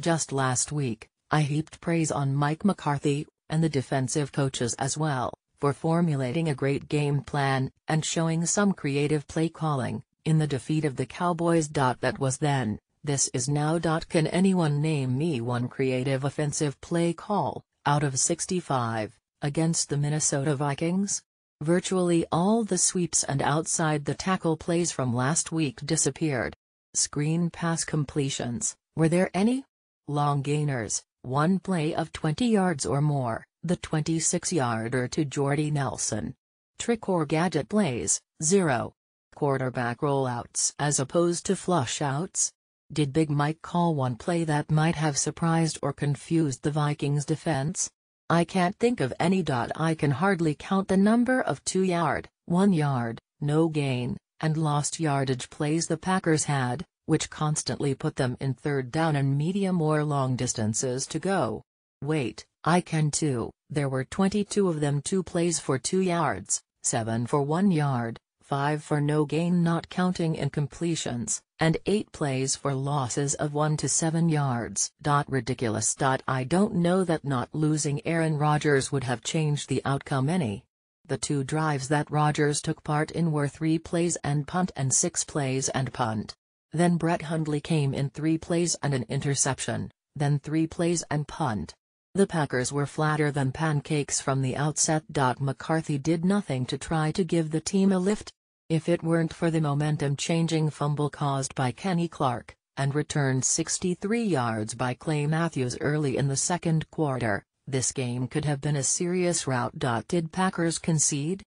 Just last week, I heaped praise on Mike McCarthy, and the defensive coaches as well, for formulating a great game plan, and showing some creative play calling, in the defeat of the Cowboys. That was then, this is now. Can anyone name me one creative offensive play call, out of 65, against the Minnesota Vikings? Virtually all the sweeps and outside the tackle plays from last week disappeared. Screen pass completions, were there any? long gainers, one play of 20 yards or more, the 26-yarder to Jordy Nelson. Trick or gadget plays, 0. Quarterback rollouts as opposed to flush outs. Did Big Mike call one play that might have surprised or confused the Vikings defense? I can't think of any. I can hardly count the number of two-yard, one-yard, no gain, and lost yardage plays the Packers had, which constantly put them in third down and medium or long distances to go. Wait, I can too. There were 22 of them two plays for two yards, seven for one yard, five for no gain not counting incompletions, and eight plays for losses of one to seven yards. Ridiculous. I don't know that not losing Aaron Rodgers would have changed the outcome any. The two drives that Rodgers took part in were three plays and punt and six plays and punt. Then Brett Hundley came in three plays and an interception, then three plays and punt. The Packers were flatter than pancakes from the outset. McCarthy did nothing to try to give the team a lift. If it weren't for the momentum-changing fumble caused by Kenny Clark, and returned 63 yards by Clay Matthews early in the second quarter, this game could have been a serious rout. Did Packers concede?